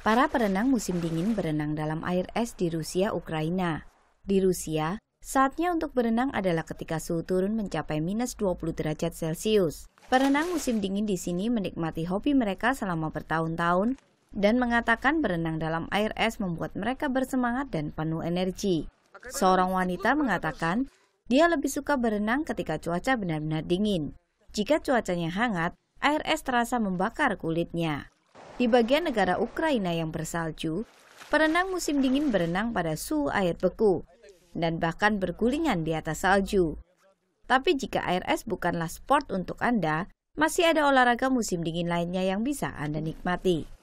Para perenang musim dingin berenang dalam air es di Rusia, Ukraina. Di Rusia, saatnya untuk berenang adalah ketika suhu turun mencapai minus 20 derajat Celcius. Perenang musim dingin di sini menikmati hobi mereka selama bertahun-tahun dan mengatakan berenang dalam air es membuat mereka bersemangat dan penuh energi. Seorang wanita mengatakan, dia lebih suka berenang ketika cuaca benar-benar dingin. Jika cuacanya hangat, air es terasa membakar kulitnya. Di bagian negara Ukraina yang bersalju, perenang musim dingin berenang pada suhu air beku dan bahkan bergulingan di atas salju. Tapi jika air es bukanlah sport untuk Anda, masih ada olahraga musim dingin lainnya yang bisa Anda nikmati.